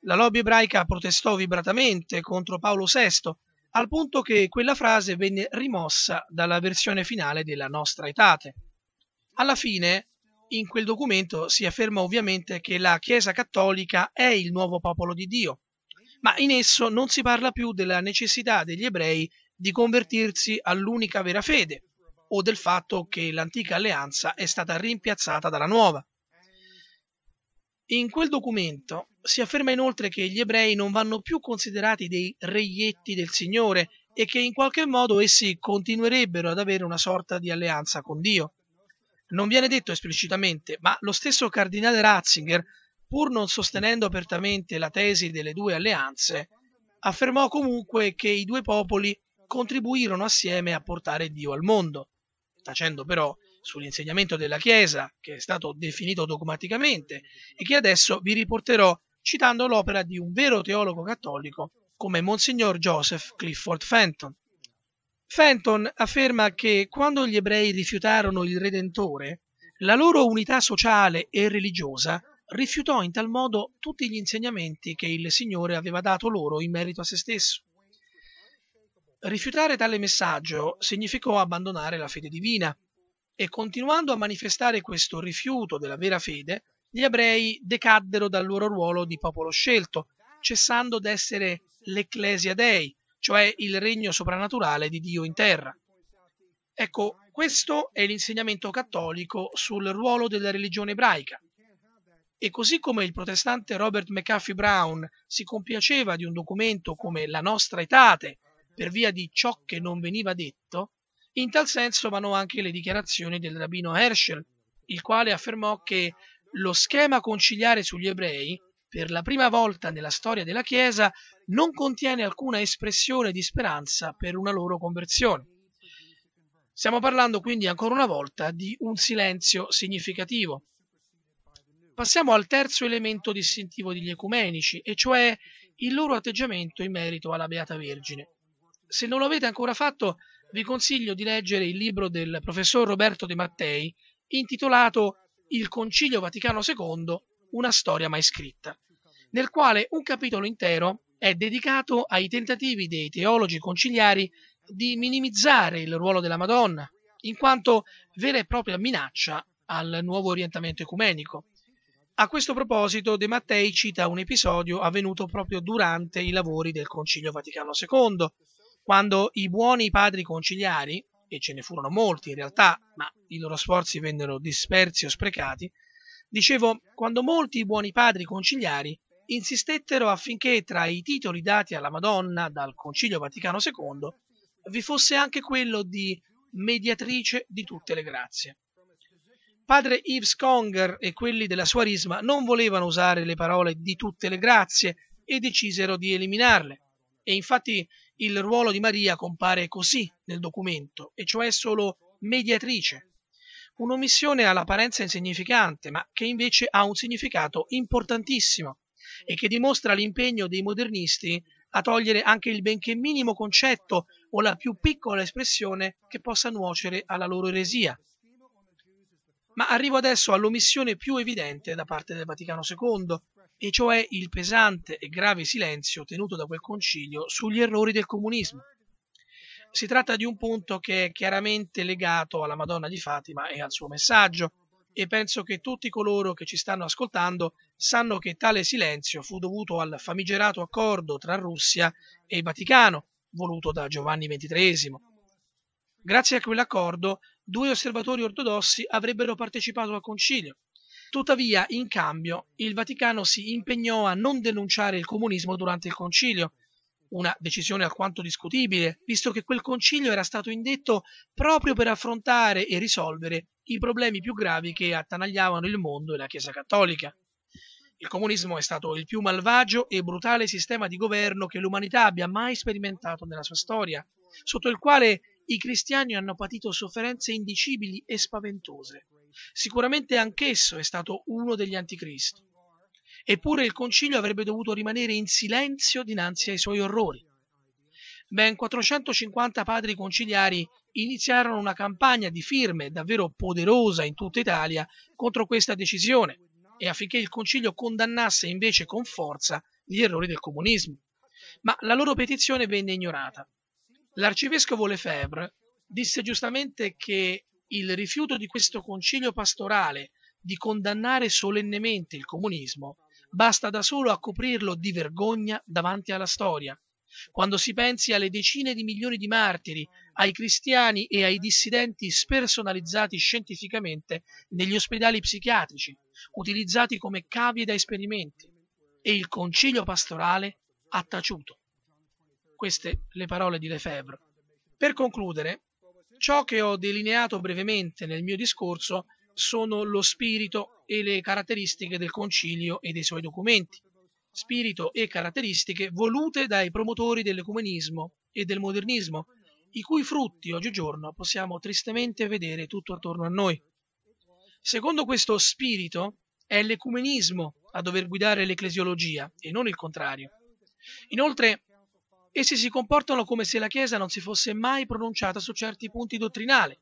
La lobby ebraica protestò vibratamente contro Paolo VI, al punto che quella frase venne rimossa dalla versione finale della nostra etate. Alla fine in quel documento si afferma ovviamente che la Chiesa cattolica è il nuovo popolo di Dio, ma in esso non si parla più della necessità degli ebrei di convertirsi all'unica vera fede o del fatto che l'antica alleanza è stata rimpiazzata dalla nuova. In quel documento si afferma inoltre che gli ebrei non vanno più considerati dei reietti del Signore e che in qualche modo essi continuerebbero ad avere una sorta di alleanza con Dio. Non viene detto esplicitamente, ma lo stesso cardinale Ratzinger, pur non sostenendo apertamente la tesi delle due alleanze, affermò comunque che i due popoli contribuirono assieme a portare Dio al mondo, tacendo però sull'insegnamento della Chiesa, che è stato definito dogmaticamente e che adesso vi riporterò citando l'opera di un vero teologo cattolico come Monsignor Joseph Clifford Fenton. Fenton afferma che quando gli ebrei rifiutarono il Redentore, la loro unità sociale e religiosa rifiutò in tal modo tutti gli insegnamenti che il Signore aveva dato loro in merito a se stesso. Rifiutare tale messaggio significò abbandonare la fede divina e continuando a manifestare questo rifiuto della vera fede, gli ebrei decaddero dal loro ruolo di popolo scelto, cessando d'essere l'Ecclesia Dei, cioè il regno soprannaturale di Dio in terra. Ecco, questo è l'insegnamento cattolico sul ruolo della religione ebraica. E così come il protestante Robert McAfee Brown si compiaceva di un documento come La nostra etate per via di ciò che non veniva detto, in tal senso vanno anche le dichiarazioni del rabbino Herschel, il quale affermò che lo schema conciliare sugli ebrei per la prima volta nella storia della Chiesa, non contiene alcuna espressione di speranza per una loro conversione. Stiamo parlando quindi ancora una volta di un silenzio significativo. Passiamo al terzo elemento distintivo degli ecumenici, e cioè il loro atteggiamento in merito alla Beata Vergine. Se non lo avete ancora fatto, vi consiglio di leggere il libro del professor Roberto De Mattei, intitolato Il Concilio Vaticano II una storia mai scritta, nel quale un capitolo intero è dedicato ai tentativi dei teologi conciliari di minimizzare il ruolo della Madonna, in quanto vera e propria minaccia al nuovo orientamento ecumenico. A questo proposito De Mattei cita un episodio avvenuto proprio durante i lavori del Concilio Vaticano II, quando i buoni padri conciliari, e ce ne furono molti in realtà, ma i loro sforzi vennero dispersi o sprecati, Dicevo, quando molti buoni padri conciliari insistettero affinché tra i titoli dati alla Madonna dal Concilio Vaticano II vi fosse anche quello di mediatrice di tutte le grazie. Padre Yves Conger e quelli della sua risma non volevano usare le parole di tutte le grazie e decisero di eliminarle. E infatti il ruolo di Maria compare così nel documento, e cioè solo mediatrice, un'omissione all'apparenza insignificante, ma che invece ha un significato importantissimo e che dimostra l'impegno dei modernisti a togliere anche il benché minimo concetto o la più piccola espressione che possa nuocere alla loro eresia. Ma arrivo adesso all'omissione più evidente da parte del Vaticano II, e cioè il pesante e grave silenzio tenuto da quel concilio sugli errori del comunismo. Si tratta di un punto che è chiaramente legato alla Madonna di Fatima e al suo messaggio e penso che tutti coloro che ci stanno ascoltando sanno che tale silenzio fu dovuto al famigerato accordo tra Russia e Vaticano, voluto da Giovanni XXIII. Grazie a quell'accordo due osservatori ortodossi avrebbero partecipato al concilio. Tuttavia, in cambio, il Vaticano si impegnò a non denunciare il comunismo durante il concilio, una decisione alquanto discutibile, visto che quel concilio era stato indetto proprio per affrontare e risolvere i problemi più gravi che attanagliavano il mondo e la Chiesa cattolica. Il comunismo è stato il più malvagio e brutale sistema di governo che l'umanità abbia mai sperimentato nella sua storia, sotto il quale i cristiani hanno patito sofferenze indicibili e spaventose. Sicuramente anch'esso è stato uno degli anticristi Eppure il concilio avrebbe dovuto rimanere in silenzio dinanzi ai suoi orrori. Ben 450 padri conciliari iniziarono una campagna di firme davvero poderosa in tutta Italia contro questa decisione e affinché il concilio condannasse invece con forza gli errori del comunismo. Ma la loro petizione venne ignorata. L'arcivescovo Lefebvre disse giustamente che il rifiuto di questo concilio pastorale di condannare solennemente il comunismo basta da solo a coprirlo di vergogna davanti alla storia. Quando si pensi alle decine di milioni di martiri, ai cristiani e ai dissidenti spersonalizzati scientificamente negli ospedali psichiatrici, utilizzati come cavie da esperimenti, e il concilio pastorale ha taciuto. Queste le parole di Lefebvre. Per concludere, ciò che ho delineato brevemente nel mio discorso sono lo spirito e le caratteristiche del concilio e dei suoi documenti, spirito e caratteristiche volute dai promotori dell'ecumenismo e del modernismo, i cui frutti oggigiorno possiamo tristemente vedere tutto attorno a noi. Secondo questo spirito è l'ecumenismo a dover guidare l'ecclesiologia e non il contrario. Inoltre, essi si comportano come se la Chiesa non si fosse mai pronunciata su certi punti dottrinali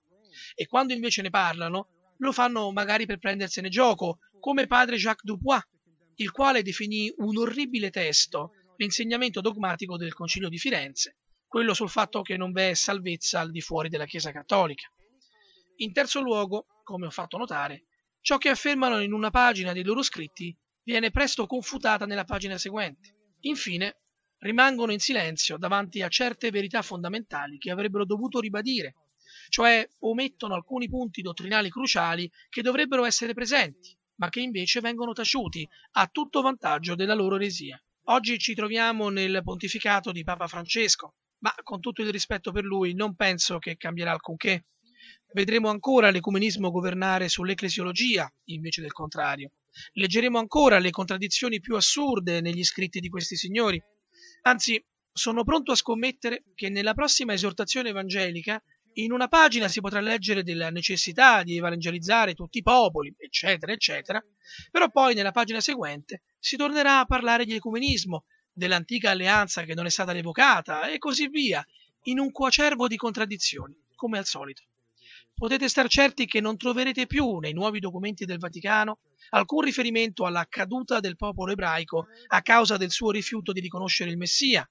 e quando invece ne parlano lo fanno magari per prendersene gioco, come padre Jacques Dubois, il quale definì un orribile testo l'insegnamento dogmatico del Concilio di Firenze, quello sul fatto che non v'è salvezza al di fuori della Chiesa Cattolica. In terzo luogo, come ho fatto notare, ciò che affermano in una pagina dei loro scritti viene presto confutata nella pagina seguente. Infine, rimangono in silenzio davanti a certe verità fondamentali che avrebbero dovuto ribadire cioè omettono alcuni punti dottrinali cruciali che dovrebbero essere presenti, ma che invece vengono taciuti a tutto vantaggio della loro eresia. Oggi ci troviamo nel pontificato di Papa Francesco, ma con tutto il rispetto per lui non penso che cambierà alcunché. Vedremo ancora l'ecumenismo governare sull'ecclesiologia invece del contrario. Leggeremo ancora le contraddizioni più assurde negli scritti di questi signori. Anzi, sono pronto a scommettere che nella prossima esortazione evangelica in una pagina si potrà leggere della necessità di evangelizzare tutti i popoli, eccetera, eccetera, però poi nella pagina seguente si tornerà a parlare di ecumenismo, dell'antica alleanza che non è stata revocata e così via, in un coacervo di contraddizioni, come al solito. Potete star certi che non troverete più nei nuovi documenti del Vaticano alcun riferimento alla caduta del popolo ebraico a causa del suo rifiuto di riconoscere il Messia,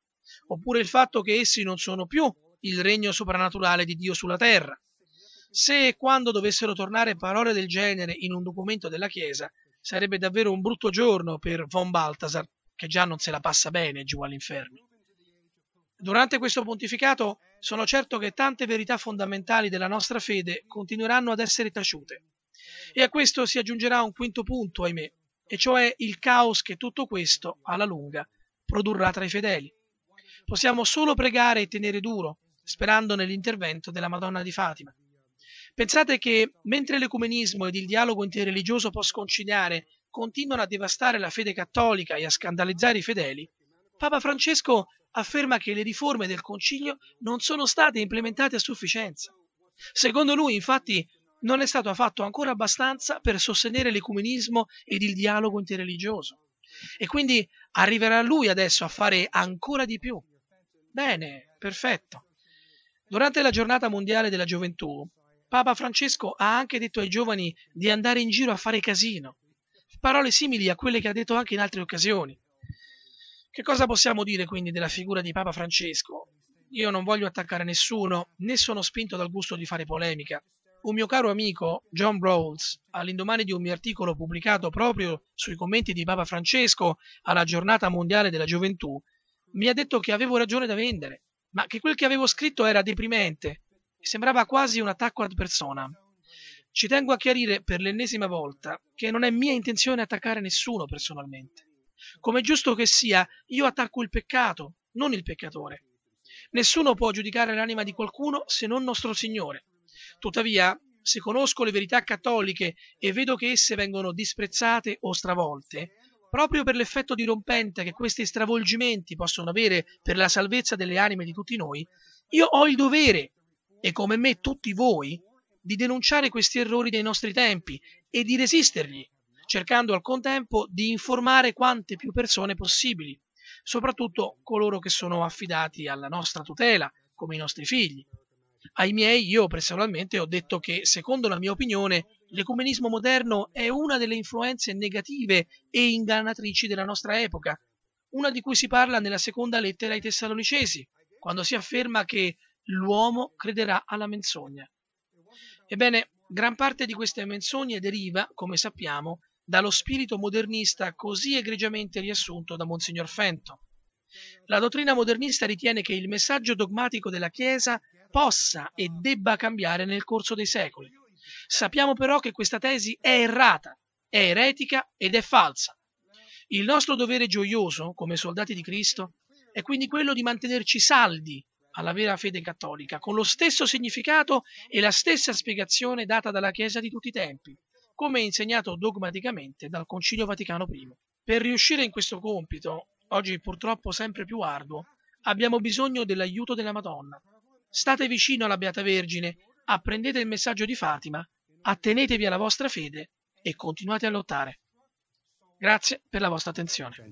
oppure il fatto che essi non sono più il regno soprannaturale di Dio sulla terra. Se e quando dovessero tornare parole del genere in un documento della Chiesa, sarebbe davvero un brutto giorno per von Balthasar, che già non se la passa bene giù all'inferno. Durante questo pontificato sono certo che tante verità fondamentali della nostra fede continueranno ad essere taciute. E a questo si aggiungerà un quinto punto, ahimè, e cioè il caos che tutto questo, alla lunga, produrrà tra i fedeli. Possiamo solo pregare e tenere duro, sperando nell'intervento della Madonna di Fatima. Pensate che mentre l'ecumenismo ed il dialogo interreligioso post-conciliare continuano a devastare la fede cattolica e a scandalizzare i fedeli, Papa Francesco afferma che le riforme del Concilio non sono state implementate a sufficienza. Secondo lui, infatti, non è stato fatto ancora abbastanza per sostenere l'ecumenismo ed il dialogo interreligioso. E quindi arriverà lui adesso a fare ancora di più. Bene, perfetto. Durante la giornata mondiale della gioventù, Papa Francesco ha anche detto ai giovani di andare in giro a fare casino, parole simili a quelle che ha detto anche in altre occasioni. Che cosa possiamo dire quindi della figura di Papa Francesco? Io non voglio attaccare nessuno, né sono spinto dal gusto di fare polemica. Un mio caro amico, John Rawls, all'indomani di un mio articolo pubblicato proprio sui commenti di Papa Francesco alla giornata mondiale della gioventù, mi ha detto che avevo ragione da vendere ma che quel che avevo scritto era deprimente sembrava quasi un attacco ad persona. Ci tengo a chiarire per l'ennesima volta che non è mia intenzione attaccare nessuno personalmente. Come giusto che sia, io attacco il peccato, non il peccatore. Nessuno può giudicare l'anima di qualcuno se non nostro Signore. Tuttavia, se conosco le verità cattoliche e vedo che esse vengono disprezzate o stravolte, proprio per l'effetto dirompente che questi stravolgimenti possono avere per la salvezza delle anime di tutti noi, io ho il dovere, e come me tutti voi, di denunciare questi errori dei nostri tempi e di resistergli, cercando al contempo di informare quante più persone possibili, soprattutto coloro che sono affidati alla nostra tutela, come i nostri figli. Ai miei io personalmente ho detto che, secondo la mia opinione, l'ecumenismo moderno è una delle influenze negative e ingannatrici della nostra epoca, una di cui si parla nella seconda lettera ai Tessalonicesi, quando si afferma che l'uomo crederà alla menzogna. Ebbene, gran parte di queste menzogne deriva, come sappiamo, dallo spirito modernista così egregiamente riassunto da Monsignor Fento. La dottrina modernista ritiene che il messaggio dogmatico della Chiesa possa e debba cambiare nel corso dei secoli. Sappiamo però che questa tesi è errata, è eretica ed è falsa. Il nostro dovere gioioso, come soldati di Cristo, è quindi quello di mantenerci saldi alla vera fede cattolica, con lo stesso significato e la stessa spiegazione data dalla Chiesa di tutti i tempi, come insegnato dogmaticamente dal Concilio Vaticano I. Per riuscire in questo compito, oggi purtroppo sempre più arduo, abbiamo bisogno dell'aiuto della Madonna. State vicino alla Beata Vergine apprendete il messaggio di Fatima, attenetevi alla vostra fede e continuate a lottare. Grazie per la vostra attenzione.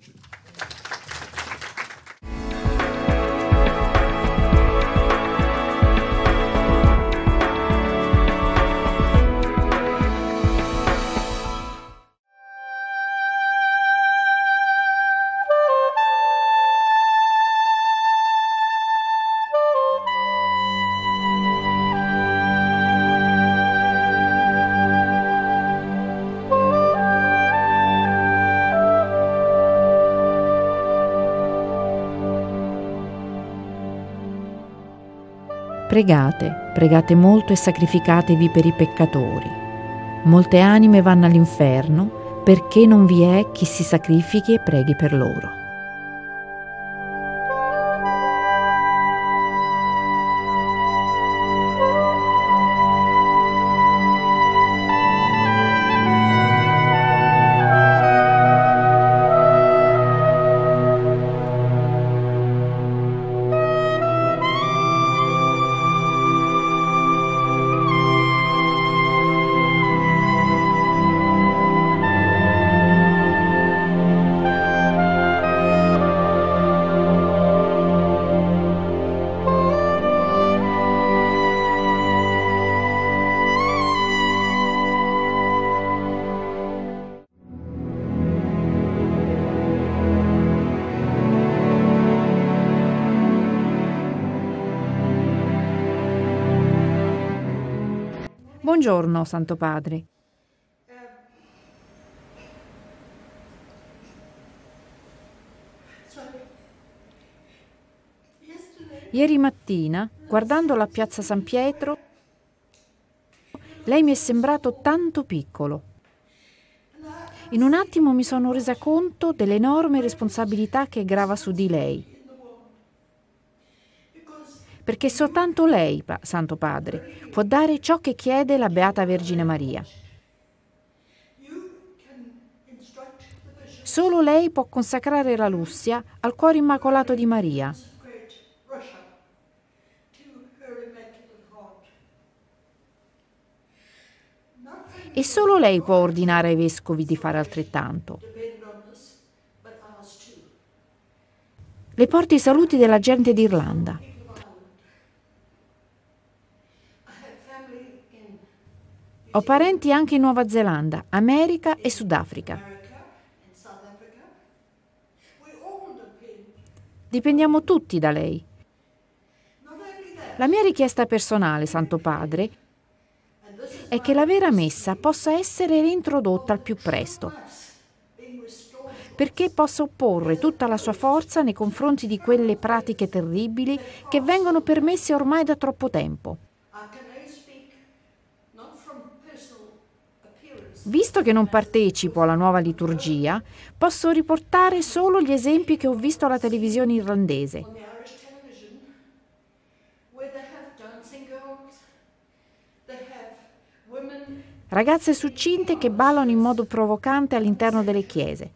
Pregate, pregate molto e sacrificatevi per i peccatori. Molte anime vanno all'inferno perché non vi è chi si sacrifichi e preghi per loro. Santo Padre. Ieri mattina, guardando la piazza San Pietro, lei mi è sembrato tanto piccolo. In un attimo mi sono resa conto dell'enorme responsabilità che grava su di lei perché soltanto lei, Santo Padre, può dare ciò che chiede la Beata Vergine Maria. Solo lei può consacrare la Russia al cuore immacolato di Maria. E solo lei può ordinare ai vescovi di fare altrettanto. Le porti i saluti della gente d'Irlanda. Ho parenti anche in Nuova Zelanda, America e Sudafrica. Dipendiamo tutti da lei. La mia richiesta personale, Santo Padre, è che la vera messa possa essere reintrodotta al più presto, perché possa opporre tutta la sua forza nei confronti di quelle pratiche terribili che vengono permesse ormai da troppo tempo. Visto che non partecipo alla nuova liturgia, posso riportare solo gli esempi che ho visto alla televisione irlandese. Ragazze succinte che ballano in modo provocante all'interno delle chiese.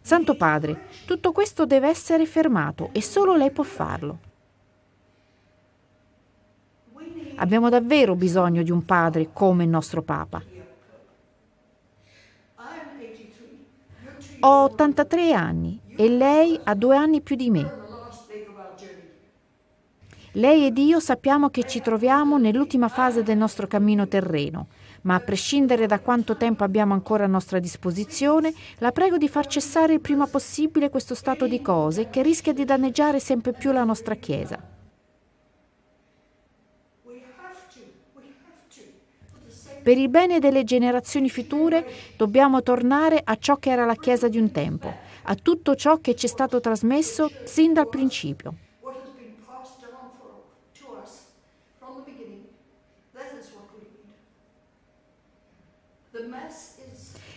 Santo Padre, tutto questo deve essere fermato e solo lei può farlo. Abbiamo davvero bisogno di un padre come il nostro Papa. Ho 83 anni e lei ha due anni più di me. Lei ed io sappiamo che ci troviamo nell'ultima fase del nostro cammino terreno, ma a prescindere da quanto tempo abbiamo ancora a nostra disposizione, la prego di far cessare il prima possibile questo stato di cose che rischia di danneggiare sempre più la nostra Chiesa. Per il bene delle generazioni future dobbiamo tornare a ciò che era la Chiesa di un tempo, a tutto ciò che ci è stato trasmesso sin dal principio.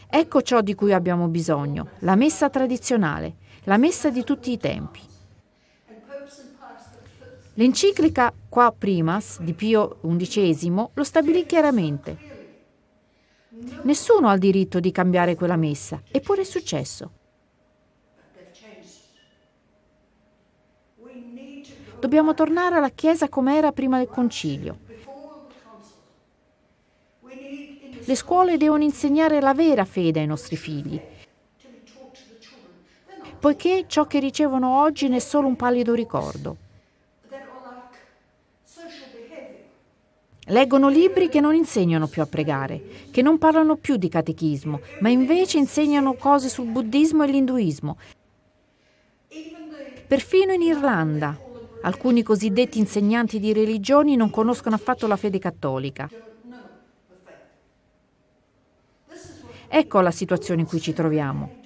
Ecco ciò di cui abbiamo bisogno, la messa tradizionale, la messa di tutti i tempi. L'enciclica Qua Primas di Pio XI lo stabilì chiaramente. Nessuno ha il diritto di cambiare quella messa, eppure è successo. Dobbiamo tornare alla Chiesa come era prima del concilio. Le scuole devono insegnare la vera fede ai nostri figli, poiché ciò che ricevono oggi ne è solo un pallido ricordo. Leggono libri che non insegnano più a pregare, che non parlano più di catechismo, ma invece insegnano cose sul buddismo e l'induismo. Perfino in Irlanda, alcuni cosiddetti insegnanti di religioni non conoscono affatto la fede cattolica. Ecco la situazione in cui ci troviamo.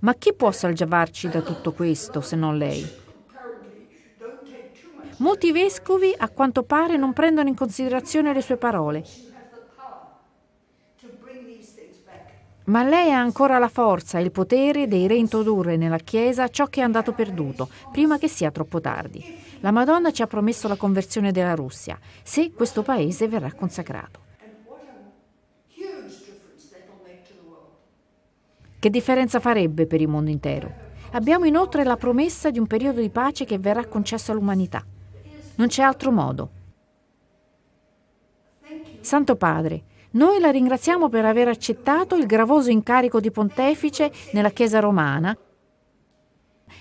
Ma chi può salvagarci da tutto questo se non lei? Molti vescovi, a quanto pare, non prendono in considerazione le sue parole. Ma lei ha ancora la forza e il potere di reintrodurre nella Chiesa ciò che è andato perduto, prima che sia troppo tardi. La Madonna ci ha promesso la conversione della Russia, se questo paese verrà consacrato. Che differenza farebbe per il mondo intero? Abbiamo inoltre la promessa di un periodo di pace che verrà concesso all'umanità. Non c'è altro modo. Santo Padre, noi la ringraziamo per aver accettato il gravoso incarico di pontefice nella Chiesa romana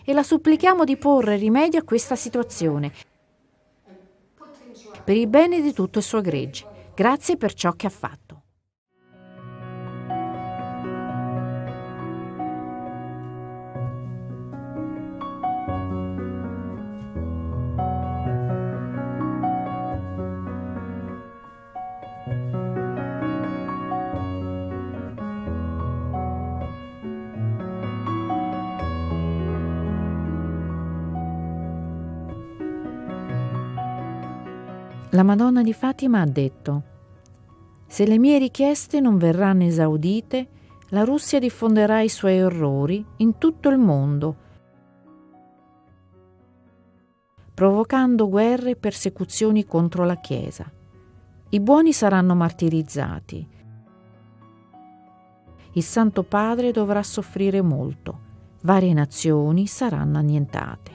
e la supplichiamo di porre rimedio a questa situazione per il bene di tutto il suo gregge. Grazie per ciò che ha fatto. La Madonna di Fatima ha detto, Se le mie richieste non verranno esaudite, la Russia diffonderà i suoi orrori in tutto il mondo, provocando guerre e persecuzioni contro la Chiesa. I buoni saranno martirizzati. Il Santo Padre dovrà soffrire molto. Varie nazioni saranno annientate.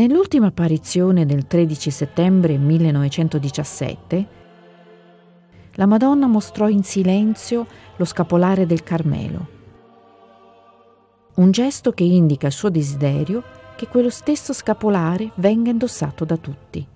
Nell'ultima apparizione del 13 settembre 1917, la Madonna mostrò in silenzio lo scapolare del Carmelo, un gesto che indica il suo desiderio che quello stesso scapolare venga indossato da tutti.